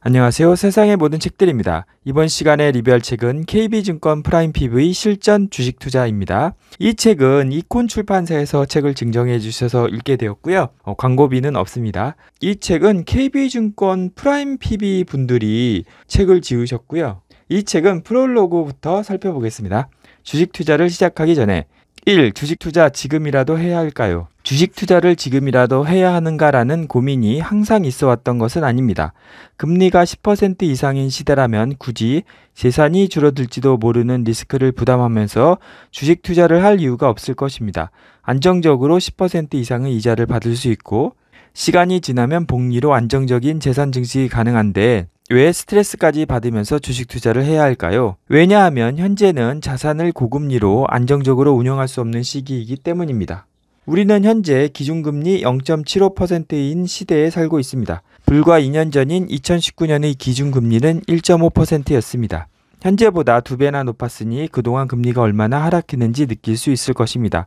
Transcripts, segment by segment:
안녕하세요. 세상의 모든 책들입니다. 이번 시간에 리뷰할 책은 KB증권 프라임 PV 실전 주식 투자입니다. 이 책은 이콘 출판사에서 책을 증정해 주셔서 읽게 되었고요. 어, 광고비는 없습니다. 이 책은 KB증권 프라임 PV 분들이 책을 지으셨고요. 이 책은 프롤로그부터 살펴보겠습니다. 주식 투자를 시작하기 전에 1. 주식 투자 지금이라도 해야 할까요? 주식 투자를 지금이라도 해야 하는가라는 고민이 항상 있어 왔던 것은 아닙니다. 금리가 10% 이상인 시대라면 굳이 재산이 줄어들지도 모르는 리스크를 부담하면서 주식 투자를 할 이유가 없을 것입니다. 안정적으로 10% 이상의 이자를 받을 수 있고 시간이 지나면 복리로 안정적인 재산 증식이 가능한데 왜 스트레스까지 받으면서 주식 투자를 해야 할까요? 왜냐하면 현재는 자산을 고금리로 안정적으로 운영할 수 없는 시기이기 때문입니다. 우리는 현재 기준금리 0.75%인 시대에 살고 있습니다. 불과 2년 전인 2019년의 기준금리는 1.5%였습니다. 현재보다 두 배나 높았으니 그동안 금리가 얼마나 하락했는지 느낄 수 있을 것입니다.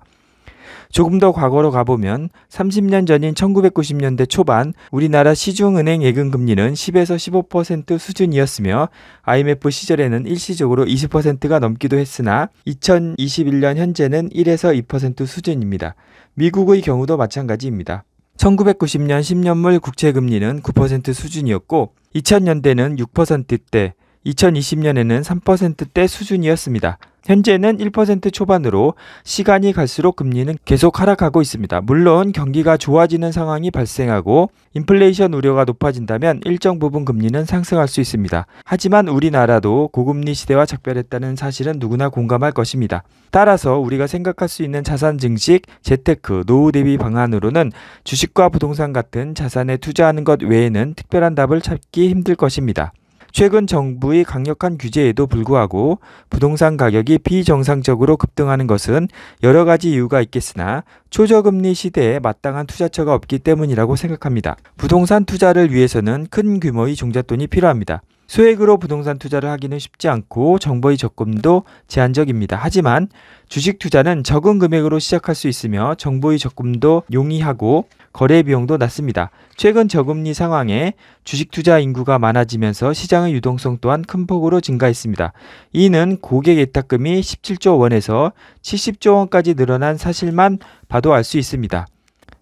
조금 더 과거로 가보면 30년 전인 1990년대 초반 우리나라 시중은행 예금 금리는 10에서 15% 수준이었으며 IMF 시절에는 일시적으로 20%가 넘기도 했으나 2021년 현재는 1에서 2% 수준입니다. 미국의 경우도 마찬가지입니다. 1990년 10년물 국채 금리는 9% 수준이었고 2000년대는 6%대, 2020년에는 3%대 수준이었습니다. 현재는 1% 초반으로 시간이 갈수록 금리는 계속 하락하고 있습니다. 물론 경기가 좋아지는 상황이 발생하고 인플레이션 우려가 높아진다면 일정 부분 금리는 상승할 수 있습니다. 하지만 우리나라도 고금리 시대와 작별했다는 사실은 누구나 공감할 것입니다. 따라서 우리가 생각할 수 있는 자산 증식, 재테크, 노후 대비 방안으로는 주식과 부동산 같은 자산에 투자하는 것 외에는 특별한 답을 찾기 힘들 것입니다. 최근 정부의 강력한 규제에도 불구하고 부동산 가격이 비정상적으로 급등하는 것은 여러 가지 이유가 있겠으나 초저금리 시대에 마땅한 투자처가 없기 때문이라고 생각합니다. 부동산 투자를 위해서는 큰 규모의 종잣돈이 필요합니다. 소액으로 부동산 투자를 하기는 쉽지 않고 정보의 적금도 제한적입니다. 하지만 주식 투자는 적은 금액으로 시작할 수 있으며 정보의 적금도 용이하고 거래 비용도 낮습니다. 최근 저금리 상황에 주식 투자 인구가 많아지면서 시장의 유동성 또한 큰 폭으로 증가했습니다. 이는 고객 예탁금이 17조 원에서 70조 원까지 늘어난 사실만 봐도 알 수 있습니다.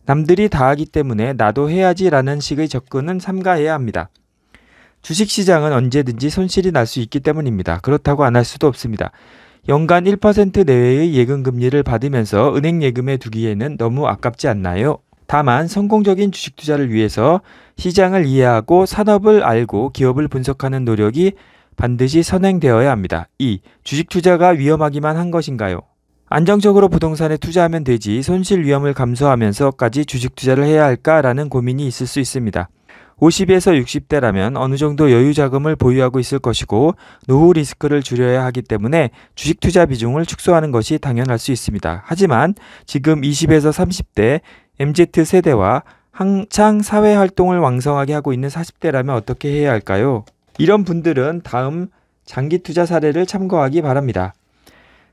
남들이 다 하기 때문에 나도 해야지라는 식의 접근은 삼가해야 합니다. 주식시장은 언제든지 손실이 날 수 있기 때문입니다. 그렇다고 안 할 수도 없습니다. 연간 1% 내외의 예금 금리를 받으면서 은행 예금에 두기에는 너무 아깝지 않나요? 다만 성공적인 주식 투자를 위해서 시장을 이해하고 산업을 알고 기업을 분석하는 노력이 반드시 선행되어야 합니다. 2. 주식 투자가 위험하기만 한 것인가요? 안정적으로 부동산에 투자하면 되지 손실 위험을 감수하면서까지 주식 투자를 해야 할까라는 고민이 있을 수 있습니다. 50에서 60대라면 어느 정도 여유 자금을 보유하고 있을 것이고 노후 리스크를 줄여야 하기 때문에 주식 투자 비중을 축소하는 것이 당연할 수 있습니다. 하지만 지금 20에서 30대 MZ 세대와 한창 사회 활동을 왕성하게 하고 있는 40대라면 어떻게 해야 할까요? 이런 분들은 다음 장기 투자 사례를 참고하기 바랍니다.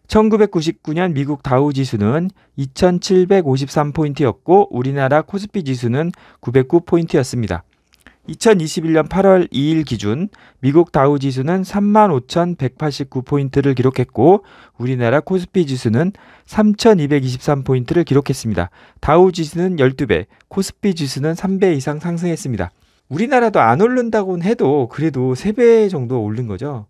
1999년 미국 다우 지수는 2753포인트였고 우리나라 코스피 지수는 909포인트였습니다. 2021년 8월 2일 기준 미국 다우 지수는 35,189포인트를 기록했고 우리나라 코스피 지수는 3,223포인트를 기록했습니다. 다우 지수는 12배, 코스피 지수는 3배 이상 상승했습니다. 우리나라도 안오른다고 해도 그래도 3배 정도 오른 거죠.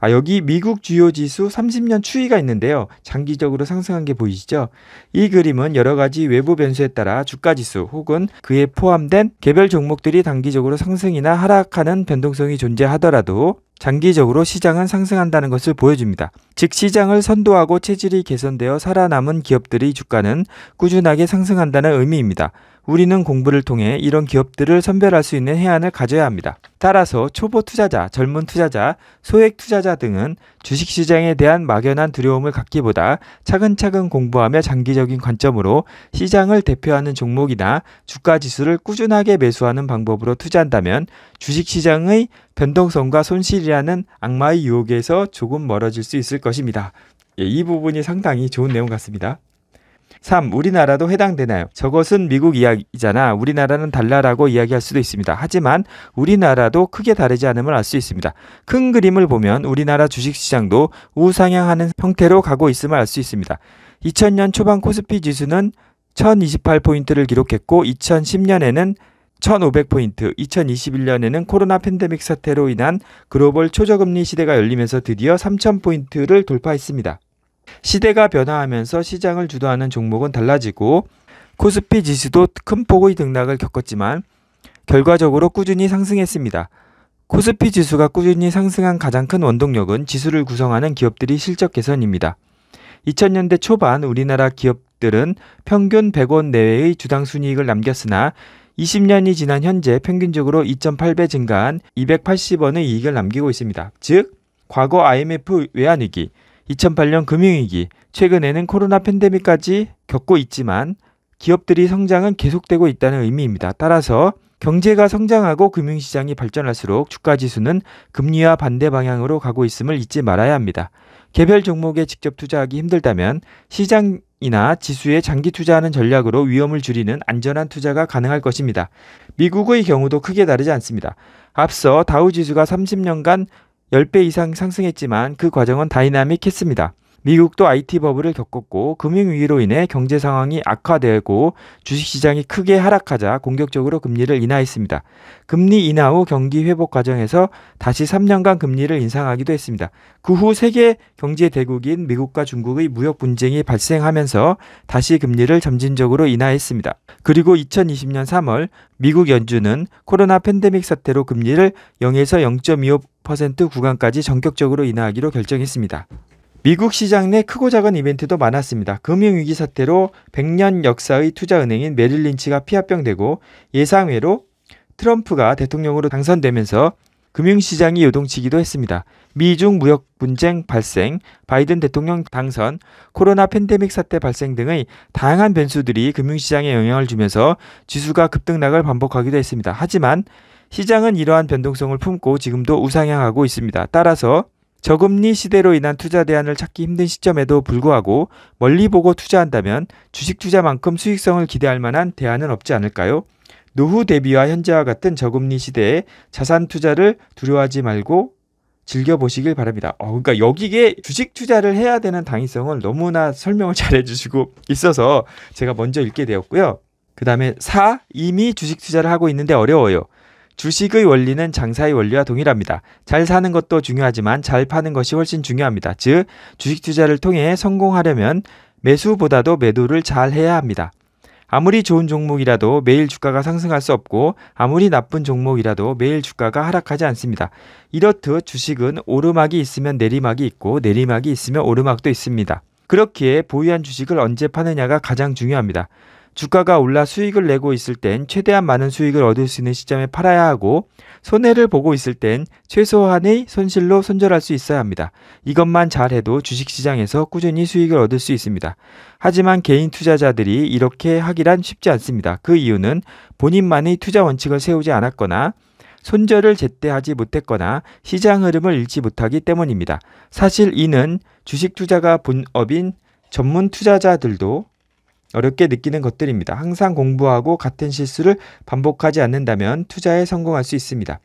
아, 여기 미국 주요 지수 30년 추이가 있는데요. 장기적으로 상승한 게 보이시죠? 이 그림은 여러 가지 외부 변수에 따라 주가 지수 혹은 그에 포함된 개별 종목들이 단기적으로 상승이나 하락하는 변동성이 존재하더라도 장기적으로 시장은 상승한다는 것을 보여줍니다. 즉 시장을 선도하고 체질이 개선되어 살아남은 기업들의 주가는 꾸준하게 상승한다는 의미입니다. 우리는 공부를 통해 이런 기업들을 선별할 수 있는 해안을 가져야 합니다. 따라서 초보 투자자, 젊은 투자자, 소액 투자자 등은 주식시장에 대한 막연한 두려움을 갖기보다 차근차근 공부하며 장기적인 관점으로 시장을 대표하는 종목이나 주가 지수를 꾸준하게 매수하는 방법으로 투자한다면 주식시장의 변동성과 손실이라는 악마의 유혹에서 조금 멀어질 수 있을 것입니다. 예, 이 부분이 상당히 좋은 내용 같습니다. 3. 우리나라도 해당되나요? 저것은 미국 이야기잖아. 우리나라는 달라라고 이야기할 수도 있습니다. 하지만 우리나라도 크게 다르지 않음을 알 수 있습니다. 큰 그림을 보면 우리나라 주식시장도 우상향하는 형태로 가고 있음을 알 수 있습니다. 2000년 초반 코스피 지수는 1028포인트를 기록했고 2010년에는 1500포인트, 2021년에는 코로나 팬데믹 사태로 인한 글로벌 초저금리 시대가 열리면서 드디어 3000포인트를 돌파했습니다. 시대가 변화하면서 시장을 주도하는 종목은 달라지고 코스피 지수도 큰 폭의 등락을 겪었지만 결과적으로 꾸준히 상승했습니다. 코스피 지수가 꾸준히 상승한 가장 큰 원동력은 지수를 구성하는 기업들이 실적 개선입니다. 2000년대 초반 우리나라 기업들은 평균 100원 내외의 주당 순이익을 남겼으나 20년이 지난 현재 평균적으로 2.8배 증가한 280원의 이익을 남기고 있습니다. 즉, 과거 IMF 외환위기, 2008년 금융위기, 최근에는 코로나 팬데믹까지 겪고 있지만 기업들이 성장은 계속되고 있다는 의미입니다. 따라서 경제가 성장하고 금융시장이 발전할수록 주가지수는 금리와 반대 방향으로 가고 있음을 잊지 말아야 합니다. 개별 종목에 직접 투자하기 힘들다면 시장이나 지수에 장기 투자하는 전략으로 위험을 줄이는 안전한 투자가 가능할 것입니다. 미국의 경우도 크게 다르지 않습니다. 앞서 다우지수가 30년간 10배 이상 상승했지만 그 과정은 다이나믹했습니다. 미국도 IT 버블을 겪었고 금융 위기로 인해 경제 상황이 악화되고 주식 시장이 크게 하락하자 공격적으로 금리를 인하했습니다. 금리 인하 후 경기 회복 과정에서 다시 3년간 금리를 인상하기도 했습니다. 그 후 세계 경제 대국인 미국과 중국의 무역 분쟁이 발생하면서 다시 금리를 점진적으로 인하했습니다. 그리고 2020년 3월 미국 연준은 코로나 팬데믹 사태로 금리를 0에서 0.25 0% 구간까지 전격적으로 인하하기로 결정했습니다. 미국 시장 내 크고 작은 이벤트도 많았습니다. 금융위기 사태로 100년 역사의 투자은행인 메릴린치가 피합병되고 예상외로 트럼프가 대통령으로 당선되면서 금융시장이 요동치기도 했습니다. 미중 무역 분쟁 발생, 바이든 대통령 당선, 코로나 팬데믹 사태 발생 등의 다양한 변수들이 금융시장에 영향을 주면서 지수가 급등락을 반복하기도 했습니다. 하지만 시장은 이러한 변동성을 품고 지금도 우상향하고 있습니다. 따라서 저금리 시대로 인한 투자 대안을 찾기 힘든 시점에도 불구하고 멀리 보고 투자한다면 주식 투자만큼 수익성을 기대할 만한 대안은 없지 않을까요? 노후 대비와 현재와 같은 저금리 시대에 자산 투자를 두려워하지 말고 즐겨보시길 바랍니다. 어, 그러니까 여기에 주식 투자를 해야 되는 당위성을 너무나 설명을 잘 해주시고 있어서 제가 먼저 읽게 되었고요. 그 다음에 4. 이미 주식 투자를 하고 있는데 어려워요. 주식의 원리는 장사의 원리와 동일합니다. 잘 사는 것도 중요하지만 잘 파는 것이 훨씬 중요합니다. 즉, 주식 투자를 통해 성공하려면 매수보다도 매도를 잘 해야 합니다. 아무리 좋은 종목이라도 매일 주가가 상승할 수 없고 아무리 나쁜 종목이라도 매일 주가가 하락하지 않습니다. 이렇듯 주식은 오르막이 있으면 내리막이 있고 내리막이 있으면 오르막도 있습니다. 그렇기에 보유한 주식을 언제 파느냐가 가장 중요합니다. 주가가 올라 수익을 내고 있을 땐 최대한 많은 수익을 얻을 수 있는 시점에 팔아야 하고 손해를 보고 있을 땐 최소한의 손실로 손절할 수 있어야 합니다. 이것만 잘해도 주식시장에서 꾸준히 수익을 얻을 수 있습니다. 하지만 개인 투자자들이 이렇게 하기란 쉽지 않습니다. 그 이유는 본인만의 투자 원칙을 세우지 않았거나 손절을 제때 하지 못했거나 시장 흐름을 잃지 못하기 때문입니다. 사실 이는 주식 투자가 본업인 전문 투자자들도 어렵게 느끼는 것들입니다. 항상 공부하고 같은 실수를 반복하지 않는다면 투자에 성공할 수 있습니다.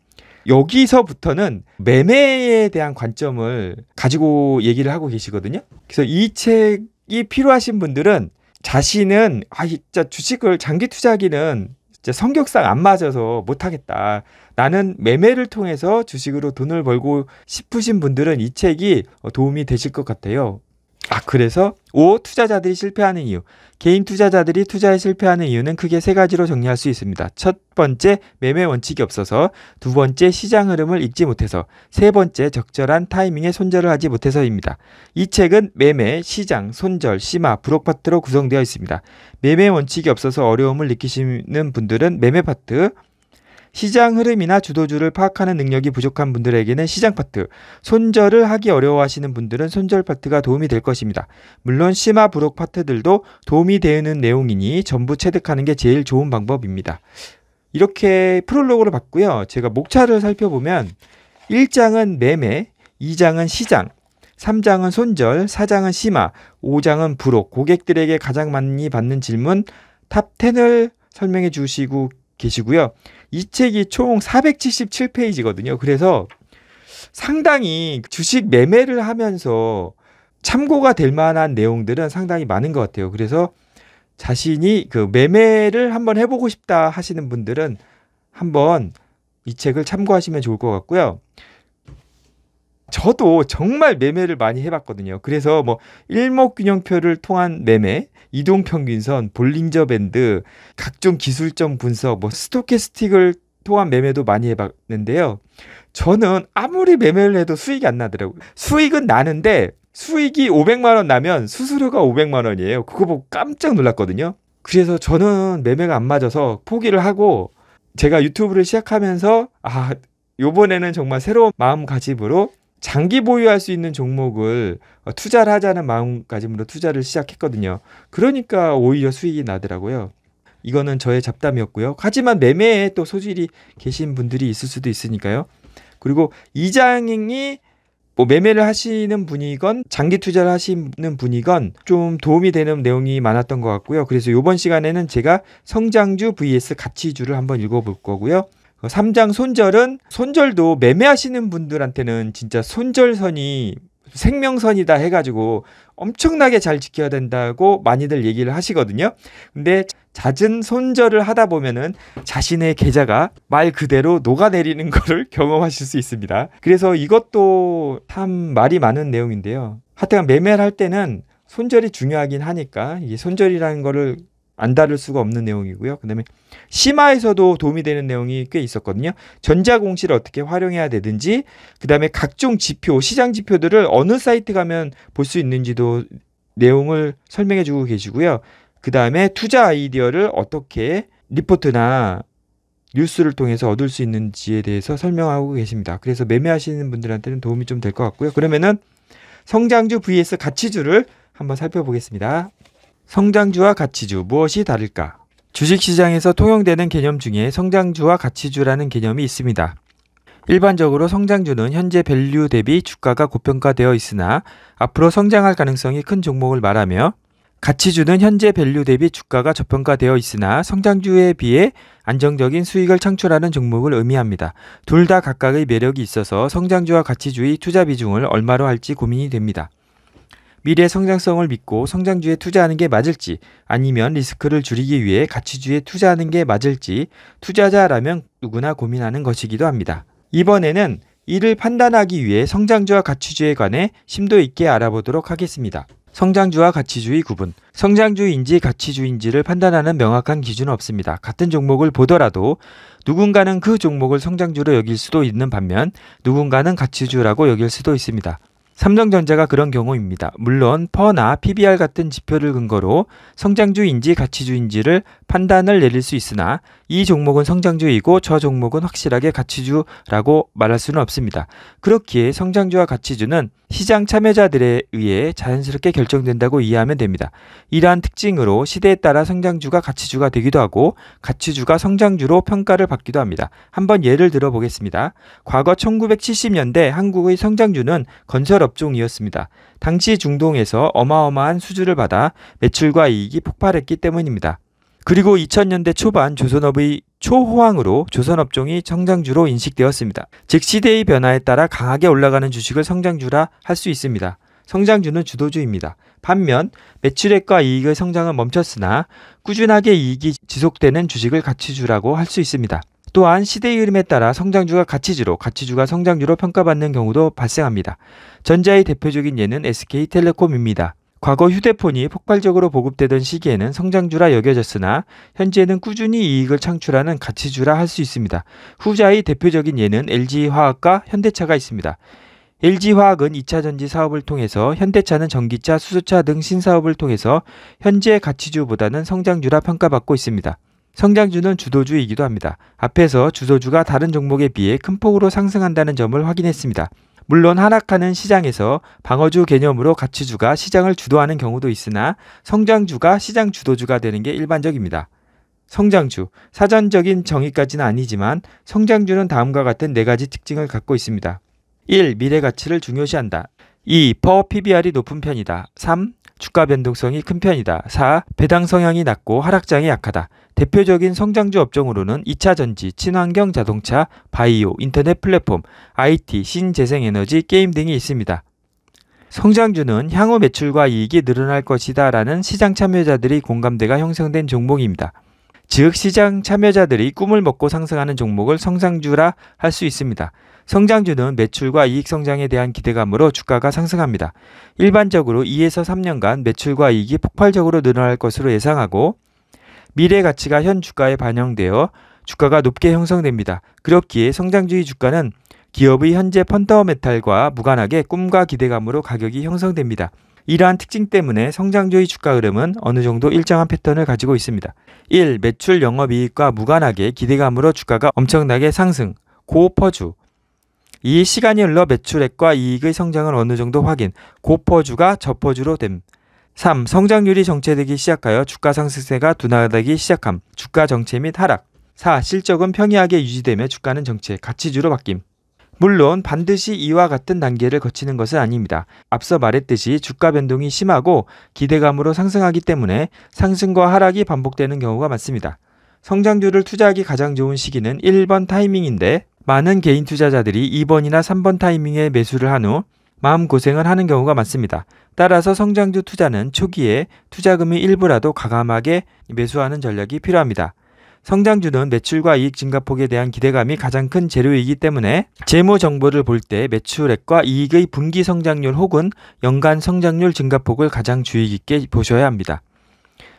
여기서부터는 매매에 대한 관점을 가지고 얘기를 하고 계시거든요. 그래서 이 책이 필요하신 분들은 자신은 아 진짜 주식을 장기 투자하기는 진짜 성격상 안 맞아서 못하겠다. 나는 매매를 통해서 주식으로 돈을 벌고 싶으신 분들은 이 책이 도움이 되실 것 같아요. 아, 그래서 5. 투자자들이 실패하는 이유. 개인 투자자들이 투자에 실패하는 이유는 크게 세 가지로 정리할 수 있습니다. 첫 번째, 매매 원칙이 없어서, 두 번째, 시장 흐름을 읽지 못해서, 세 번째, 적절한 타이밍에 손절을 하지 못해서입니다. 이 책은 매매, 시장, 손절, 심화, 브혹 파트로 구성되어 있습니다. 매매 원칙이 없어서 어려움을 느끼시는 분들은 매매 파트, 시장 흐름이나 주도주를 파악하는 능력이 부족한 분들에게는 시장 파트, 손절을 하기 어려워하시는 분들은 손절 파트가 도움이 될 것입니다. 물론 심화 부록 파트들도 도움이 되는 내용이니 전부 체득하는 게 제일 좋은 방법입니다. 이렇게 프롤로그를 봤고요. 제가 목차를 살펴보면 1장은 매매, 2장은 시장, 3장은 손절, 4장은 심화, 5장은 부록, 고객들에게 가장 많이 받는 질문 탑 10을 설명해 주시고 계시고요. 이 책이 총 477페이지거든요. 그래서 상당히 주식 매매를 하면서 참고가 될 만한 내용들은 상당히 많은 것 같아요. 그래서 자신이 그 매매를 한번 해보고 싶다 하시는 분들은 한번 이 책을 참고하시면 좋을 것 같고요. 저도 정말 매매를 많이 해봤거든요. 그래서 뭐 일목균형표를 통한 매매, 이동평균선, 볼링저 밴드, 각종 기술점 분석, 뭐 스토캐스틱을 통한 매매도 많이 해봤는데요. 저는 아무리 매매를 해도 수익이 안 나더라고요. 수익은 나는데 수익이 500만 원 나면 수수료가 500만 원이에요. 그거 보고 깜짝 놀랐거든요. 그래서 저는 매매가 안 맞아서 포기를 하고 제가 유튜브를 시작하면서 아 요번에는 정말 새로운 마음가짐으로 장기 보유할 수 있는 종목을 어, 투자를 하자는 마음가짐으로 투자를 시작했거든요. 그러니까 오히려 수익이 나더라고요. 이거는 저의 잡담이었고요. 하지만 매매에 또 소질이 계신 분들이 있을 수도 있으니까요. 그리고 이장이 뭐 매매를 하시는 분이건 장기 투자를 하시는 분이건 좀 도움이 되는 내용이 많았던 것 같고요. 그래서 이번 시간에는 제가 성장주 vs 가치주를 한번 읽어볼 거고요. 3장 어, 손절은 손절도 매매하시는 분들한테는 진짜 손절선이 생명선이다 해가지고 엄청나게 잘 지켜야 된다고 많이들 얘기를 하시거든요. 근데 잦은 손절을 하다 보면은 자신의 계좌가 말 그대로 녹아내리는 것을 경험하실 수 있습니다. 그래서 이것도 참 말이 많은 내용인데요. 하여튼 매매를 할 때는 손절이 중요하긴 하니까 이 손절이라는 거를 안 다룰 수가 없는 내용이고요. 그다음에 심화에서도 도움이 되는 내용이 꽤 있었거든요. 전자 공시를 어떻게 활용해야 되든지, 그다음에 각종 지표, 시장 지표들을 어느 사이트 가면 볼 수 있는지도 내용을 설명해 주고 계시고요. 그다음에 투자 아이디어를 어떻게 리포트나 뉴스를 통해서 얻을 수 있는지에 대해서 설명하고 계십니다. 그래서 매매하시는 분들한테는 도움이 좀 될 것 같고요. 그러면은 성장주 vs 가치주를 한번 살펴보겠습니다. 성장주와 가치주 무엇이 다를까? 주식시장에서 통용되는 개념 중에 성장주와 가치주라는 개념이 있습니다. 일반적으로 성장주는 현재 밸류 대비 주가가 고평가되어 있으나 앞으로 성장할 가능성이 큰 종목을 말하며 가치주는 현재 밸류 대비 주가가 저평가되어 있으나 성장주에 비해 안정적인 수익을 창출하는 종목을 의미합니다. 둘 다 각각의 매력이 있어서 성장주와 가치주의 투자 비중을 얼마로 할지 고민이 됩니다. 미래 성장성을 믿고 성장주에 투자하는 게 맞을지 아니면 리스크를 줄이기 위해 가치주에 투자하는 게 맞을지 투자자라면 누구나 고민하는 것이기도 합니다. 이번에는 이를 판단하기 위해 성장주와 가치주에 관해 심도 있게 알아보도록 하겠습니다. 성장주와 가치주의 구분. 성장주인지 가치주인지를 판단하는 명확한 기준은 없습니다. 같은 종목을 보더라도 누군가는 그 종목을 성장주로 여길 수도 있는 반면 누군가는 가치주라고 여길 수도 있습니다. 삼성전자가 그런 경우입니다. 물론 퍼나 PBR 같은 지표를 근거로 성장주인지 가치주인지를 판단을 내릴 수 있으나 이 종목은 성장주이고 저 종목은 확실하게 가치주라고 말할 수는 없습니다. 그렇기에 성장주와 가치주는 시장 참여자들에 의해 자연스럽게 결정된다고 이해하면 됩니다. 이러한 특징으로 시대에 따라 성장주가 가치주가 되기도 하고 가치주가 성장주로 평가를 받기도 합니다. 한번 예를 들어 보겠습니다. 과거 1970년대 한국의 성장주는 건설업종이었습니다. 당시 중동에서 어마어마한 수주를 받아 매출과 이익이 폭발했기 때문입니다. 그리고 2000년대 초반 조선업의 초호황으로 조선업종이 성장주로 인식되었습니다. 즉 시대의 변화에 따라 강하게 올라가는 주식을 성장주라 할 수 있습니다. 성장주는 주도주입니다. 반면 매출액과 이익의 성장은 멈췄으나 꾸준하게 이익이 지속되는 주식을 가치주라고 할 수 있습니다. 또한 시대의 흐름에 따라 성장주가 가치주로, 가치주가 성장주로 평가받는 경우도 발생합니다. 전자의 대표적인 예는 SK텔레콤입니다. 과거 휴대폰이 폭발적으로 보급되던 시기에는 성장주라 여겨졌으나 현재는 꾸준히 이익을 창출하는 가치주라 할 수 있습니다. 후자의 대표적인 예는 LG화학과 현대차가 있습니다. LG화학은 2차 전지 사업을 통해서 현대차는 전기차, 수소차 등 신사업을 통해서 현재 가치주보다는 성장주라 평가받고 있습니다. 성장주는 주도주이기도 합니다. 앞에서 주도주가 다른 종목에 비해 큰 폭으로 상승한다는 점을 확인했습니다. 물론 하락하는 시장에서 방어주 개념으로 가치주가 시장을 주도하는 경우도 있으나 성장주가 시장 주도주가 되는 게 일반적입니다. 성장주, 사전적인 정의까지는 아니지만 성장주는 다음과 같은 네 가지 특징을 갖고 있습니다. 1. 미래 가치를 중요시한다. 2. 퍼 PBR이 높은 편이다. 3. 주가 변동성이 큰 편이다. 4. 배당 성향이 낮고 하락장이 약하다. 대표적인 성장주 업종으로는 2차 전지, 친환경 자동차, 바이오, 인터넷 플랫폼, IT, 신재생에너지, 게임 등이 있습니다. 성장주는 향후 매출과 이익이 늘어날 것이다 라는 시장 참여자들이 공감대가 형성된 종목입니다. 즉 시장 참여자들이 꿈을 먹고 상승하는 종목을 성장주라 할 수 있습니다. 성장주는 매출과 이익 성장에 대한 기대감으로 주가가 상승합니다. 일반적으로 2에서 3년간 매출과 이익이 폭발적으로 늘어날 것으로 예상하고 미래 가치가 현 주가에 반영되어 주가가 높게 형성됩니다. 그렇기에 성장주의 주가는 기업의 현재 펀더메탈과 무관하게 꿈과 기대감으로 가격이 형성됩니다. 이러한 특징 때문에 성장주의 주가 흐름은 어느 정도 일정한 패턴을 가지고 있습니다. 1. 매출 영업이익과 무관하게 기대감으로 주가가 엄청나게 상승, 고퍼주. 이 시간이 흘러 매출액과 이익의 성장을 어느 정도 확인, 고퍼주가 저퍼주로 됨. 3. 성장률이 정체되기 시작하여 주가 상승세가 둔화되기 시작함, 주가 정체 및 하락. 4. 실적은 평이하게 유지되며 주가는 정체, 가치주로 바뀜. 물론 반드시 이와 같은 단계를 거치는 것은 아닙니다. 앞서 말했듯이 주가 변동이 심하고 기대감으로 상승하기 때문에 상승과 하락이 반복되는 경우가 많습니다. 성장주를 투자하기 가장 좋은 시기는 1번 타이밍인데 많은 개인 투자자들이 2번이나 3번 타이밍에 매수를 한 후 마음고생을 하는 경우가 많습니다. 따라서 성장주 투자는 초기에 투자금이 일부라도 과감하게 매수하는 전략이 필요합니다. 성장주는 매출과 이익 증가폭에 대한 기대감이 가장 큰 재료이기 때문에 재무 정보를 볼 때 매출액과 이익의 분기 성장률 혹은 연간 성장률 증가폭을 가장 주의 깊게 보셔야 합니다.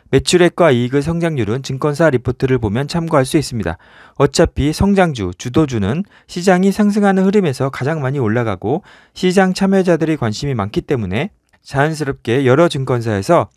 매출액과 이익의 성장률은 증권사 리포트를 보면 참고할 수 있습니다. 어차피 성장주, 주도주는 시장이 상승하는 흐름에서 가장 많이 올라가고 시장 참여자들의 관심이 많기 때문에 자연스럽게 여러 증권사에서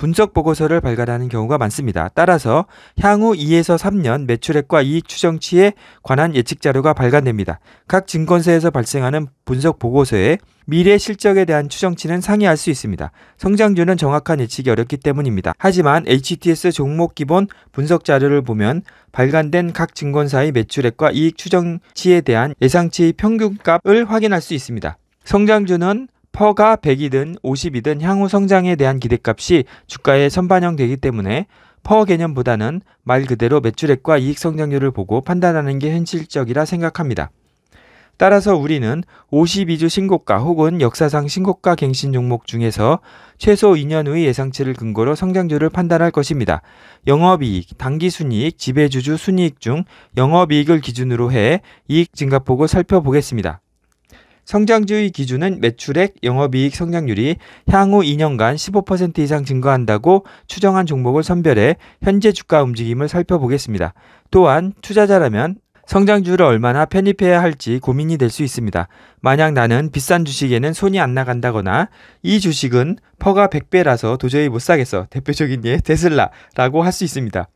분석 보고서를 발간하는 경우가 많습니다. 따라서 향후 2에서 3년 매출액과 이익 추정치에 관한 예측 자료가 발간됩니다. 각 증권사에서 발생하는 분석 보고서에 미래 실적에 대한 추정치는 상이할 수 있습니다. 성장주는 정확한 예측이 어렵기 때문입니다. 하지만 HTS 종목 기본 분석 자료를 보면 발간된 각 증권사의 매출액과 이익 추정치에 대한 예상치 평균값을 확인할 수 있습니다. 성장주는 퍼가 100이든 50이든 향후 성장에 대한 기대값이 주가에 선반영되기 때문에 퍼 개념보다는 말 그대로 매출액과 이익 성장률을 보고 판단하는 게 현실적이라 생각합니다. 따라서 우리는 52주 신고가 혹은 역사상 신고가 갱신 종목 중에서 최소 2년 후의 예상치를 근거로 성장률을 판단할 것입니다. 영업이익, 당기순이익, 지배주주 순이익 중 영업이익을 기준으로 해 이익 증가폭을 살펴보겠습니다. 성장주의 기준은 매출액, 영업이익 성장률이 향후 2년간 15% 이상 증가한다고 추정한 종목을 선별해 현재 주가 움직임을 살펴보겠습니다. 또한 투자자라면 성장주를 얼마나 편입해야 할지 고민이 될 수 있습니다. 만약 나는 비싼 주식에는 손이 안 나간다거나 이 주식은 퍼가 100배라서 도저히 못 사겠어. 대표적인 예, 테슬라라고 할 수 있습니다.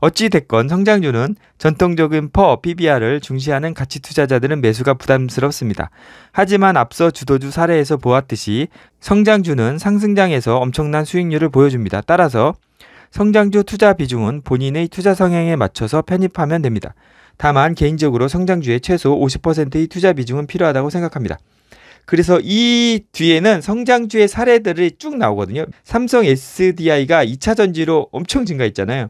어찌됐건 성장주는 전통적인 퍼, PBR을 중시하는 가치 투자자들은 매수가 부담스럽습니다. 하지만 앞서 주도주 사례에서 보았듯이 성장주는 상승장에서 엄청난 수익률을 보여줍니다. 따라서 성장주 투자 비중은 본인의 투자 성향에 맞춰서 편입하면 됩니다. 다만 개인적으로 성장주의 최소 50%의 투자 비중은 필요하다고 생각합니다. 그래서 이 뒤에는 성장주의 사례들이 쭉 나오거든요. 삼성 SDI가 2차 전지로 엄청 증가했잖아요.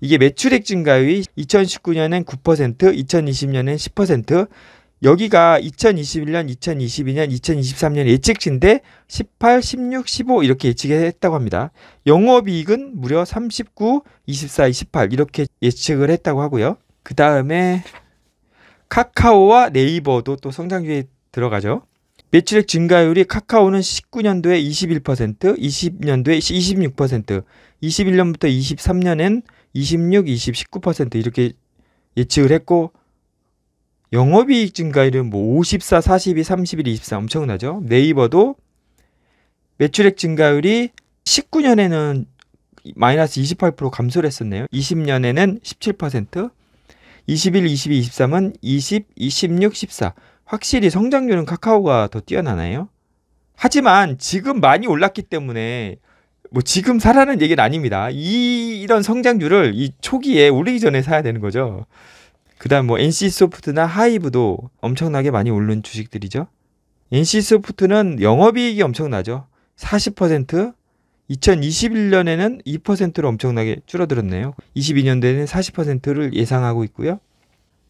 이게 매출액 증가율이 2019년엔 9%, 2020년엔 10%, 여기가 2021년, 2022년, 2023년 예측치인데 18, 16, 15 이렇게 예측했다고 합니다. 영업이익은 무려 39, 24, 28 이렇게 예측을 했다고 하고요. 그 다음에 카카오와 네이버도 또 성장주에 들어가죠. 매출액 증가율이 카카오는 19년도에 21%, 20년도에 26%, 21년부터 23년엔 26, 20, 19% 이렇게 예측을 했고 영업이익 증가율은 뭐 54, 42, 31, 24 엄청나죠. 네이버도 매출액 증가율이 19년에는 마이너스 28% 감소를 했었네요. 20년에는 17%, 21, 22, 23은 20, 26, 14. 확실히 성장률은 카카오가 더 뛰어나나요? 하지만 지금 많이 올랐기 때문에 뭐 지금 사라는 얘기는 아닙니다. 이 이런 성장률을이 초기에 올리기 전에 사야 되는 거죠. 그다음 뭐 NC 소프트나 하이브도 엄청나게 많이 오른 주식들이죠. NC 소프트는 영업이익이 엄청나죠. 40%, 2021년에는 2%로 엄청나게 줄어들었네요. 22년도에는 40%를 예상하고 있고요.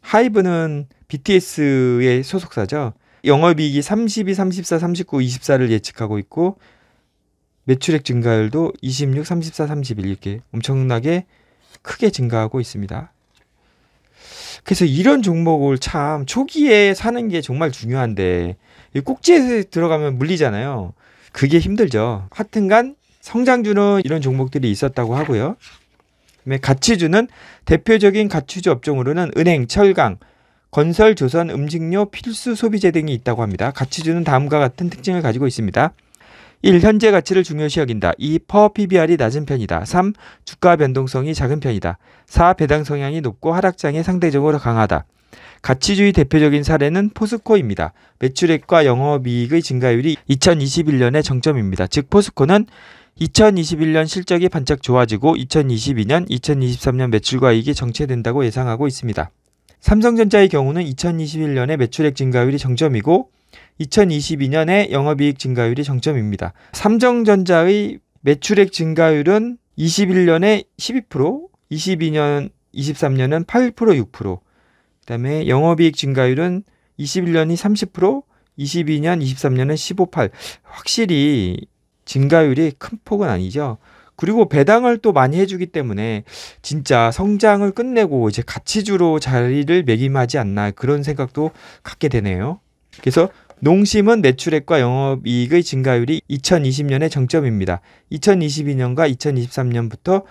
하이브는 BTS의 소속사죠. 영업이익이 32, 34, 39, 24를 예측하고 있고 매출액 증가율도 26, 34, 31 이렇게 엄청나게 크게 증가하고 있습니다. 그래서 이런 종목을 참 초기에 사는 게 정말 중요한데 꼭지에 들어가면 물리잖아요. 그게 힘들죠. 하여튼간 성장주는 이런 종목들이 있었다고 하고요. 그다음에 가치주는 대표적인 가치주 업종으로는 은행, 철강, 건설, 조선, 음식료, 필수 소비재 등이 있다고 합니다. 가치주는 다음과 같은 특징을 가지고 있습니다. 1. 현재 가치를 중요시 여긴다. 2. 퍼 PBR이 낮은 편이다. 3. 주가 변동성이 작은 편이다. 4. 배당 성향이 높고 하락장에 상대적으로 강하다. 가치주의 대표적인 사례는 포스코입니다. 매출액과 영업이익의 증가율이 2021년의 정점입니다. 즉 포스코는 2021년 실적이 반짝 좋아지고 2022년, 2023년 매출과 이익이 정체된다고 예상하고 있습니다. 삼성전자의 경우는 2021년에 매출액 증가율이 정점이고 2022년에 영업이익 증가율이 정점입니다. 삼정전자의 매출액 증가율은 21년에 12%, 22년, 23년은 8%, 6%. 그다음에 영업이익 증가율은 21년이 30%, 22년, 23년은 15, 8. 확실히 증가율이 큰 폭은 아니죠. 그리고 배당을 또 많이 해주기 때문에 진짜 성장을 끝내고 이제 가치주로 자리를 매김하지 않나 그런 생각도 갖게 되네요. 그래서 농심은 매출액과 영업이익의 증가율이 2020년의 정점입니다. 2022년과 2023년부터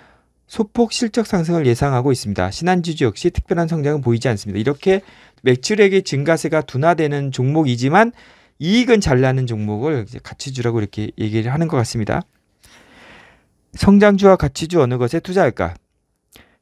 소폭 실적 상승을 예상하고 있습니다. 신한주주 역시 특별한 성장은 보이지 않습니다. 이렇게 매출액의 증가세가 둔화되는 종목이지만 이익은 잘 나는 종목을 가치주라고 이렇게 얘기를 하는 것 같습니다. 성장주와 가치주 어느 것에 투자할까?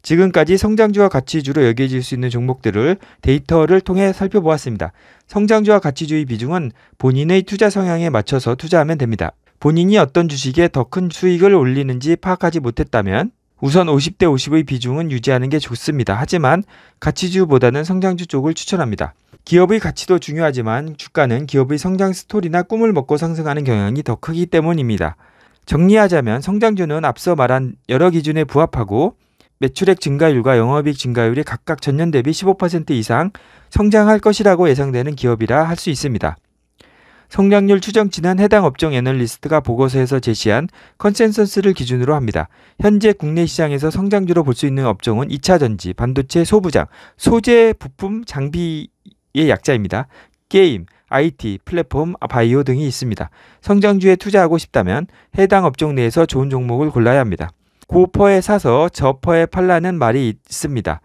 지금까지 성장주와 가치주로 여겨질 수 있는 종목들을 데이터를 통해 살펴보았습니다. 성장주와 가치주의 비중은 본인의 투자 성향에 맞춰서 투자하면 됩니다. 본인이 어떤 주식에 더 큰 수익을 올리는지 파악하지 못했다면 우선 50대 50의 비중은 유지하는 게 좋습니다. 하지만 가치주보다는 성장주 쪽을 추천합니다. 기업의 가치도 중요하지만 주가는 기업의 성장 스토리나 꿈을 먹고 상승하는 경향이 더 크기 때문입니다. 정리하자면 성장주는 앞서 말한 여러 기준에 부합하고 매출액 증가율과 영업이익 증가율이 각각 전년 대비 15% 이상 성장할 것이라고 예상되는 기업이라 할 수 있습니다. 성장률 추정치는 해당 업종 애널리스트가 보고서에서 제시한 컨센서스를 기준으로 합니다. 현재 국내 시장에서 성장주로 볼 수 있는 업종은 2차 전지, 반도체 소부장, 소재 부품 장비의 약자입니다. 게임, IT, 플랫폼, 바이오 등이 있습니다. 성장주에 투자하고 싶다면 해당 업종 내에서 좋은 종목을 골라야 합니다. 고퍼에 사서 저퍼에 팔라는 말이 있습니다.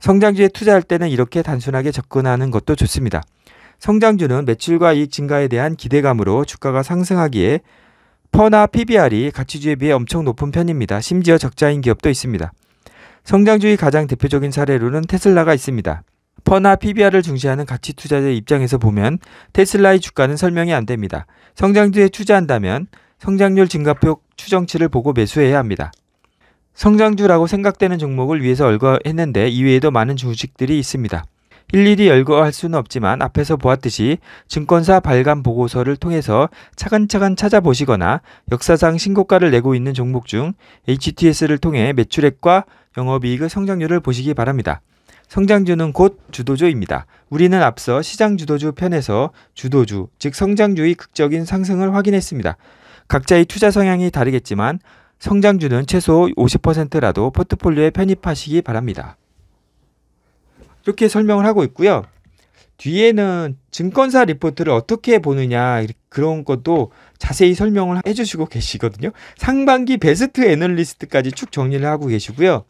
성장주에 투자할 때는 이렇게 단순하게 접근하는 것도 좋습니다. 성장주는 매출과 이익 증가에 대한 기대감으로 주가가 상승하기에 퍼나 PBR이 가치주에 비해 엄청 높은 편입니다. 심지어 적자인 기업도 있습니다. 성장주의 가장 대표적인 사례로는 테슬라가 있습니다. 퍼나 PBR을 중시하는 가치 투자자의 입장에서 보면 테슬라의 주가는 설명이 안 됩니다. 성장주에 투자한다면 성장률 증가표 추정치를 보고 매수해야 합니다. 성장주라고 생각되는 종목을 위해서 열거했는데 이외에도 많은 주식들이 있습니다. 일일이 열거할 수는 없지만 앞에서 보았듯이 증권사 발간 보고서를 통해서 차근차근 찾아보시거나 역사상 신고가를 내고 있는 종목 중 HTS를 통해 매출액과 영업이익의 성장률을 보시기 바랍니다. 성장주는 곧 주도주입니다. 우리는 앞서 시장 주도주 편에서 주도주, 즉 성장주의 극적인 상승을 확인했습니다. 각자의 투자 성향이 다르겠지만 성장주는 최소 50%라도 포트폴리오에 편입하시기 바랍니다. 이렇게 설명을 하고 있고요. 뒤에는 증권사 리포트를 어떻게 보느냐 그런 것도 자세히 설명을 해주시고 계시거든요. 상반기 베스트 애널리스트까지 쭉 정리를 하고 계시고요.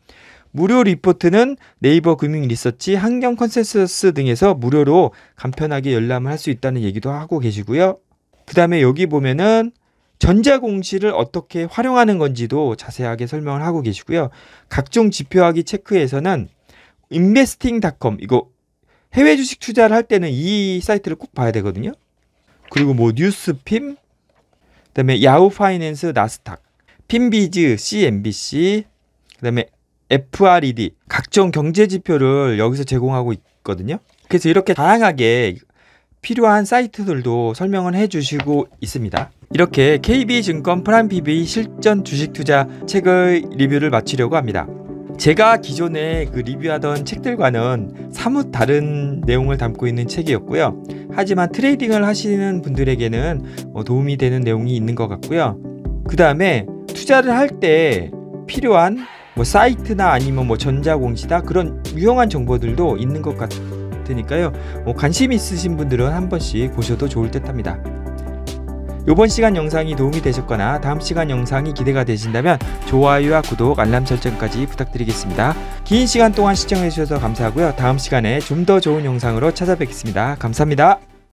무료 리포트는 네이버 금융 리서치, 환경 컨센서스 등에서 무료로 간편하게 열람을 할 수 있다는 얘기도 하고 계시고요. 그 다음에 여기 보면은 전자공시를 어떻게 활용하는 건지도 자세하게 설명을 하고 계시고요. 각종 지표하기 체크에서는 investing.com 이거 해외 주식 투자를 할 때는 이 사이트를 꼭 봐야 되거든요. 그리고 뭐 뉴스핌, 그다음에 야후 파이낸스, 나스닥, 핀비즈, CNBC, 그다음에 FRED 각종 경제 지표를 여기서 제공하고 있거든요. 그래서 이렇게 다양하게 필요한 사이트들도 설명을 해주시고 있습니다. 이렇게 KB증권 프라임PB 실전 주식 투자 책의 리뷰를 마치려고 합니다. 제가 기존에 그 리뷰하던 책들과는 사뭇 다른 내용을 담고 있는 책이었고요. 하지만 트레이딩을 하시는 분들에게는 뭐 도움이 되는 내용이 있는 것 같고요. 그 다음에 투자를 할 때 필요한 뭐 사이트나 아니면 뭐 전자공시다 그런 유용한 정보들도 있는 것 같으니까요. 뭐 관심 있으신 분들은 한 번씩 보셔도 좋을 듯 합니다. 이번 시간 영상이 도움이 되셨거나 다음 시간 영상이 기대가 되신다면 좋아요와 구독, 알람 설정까지 부탁드리겠습니다. 긴 시간 동안 시청해주셔서 감사하고요. 다음 시간에 좀 더 좋은 영상으로 찾아뵙겠습니다. 감사합니다.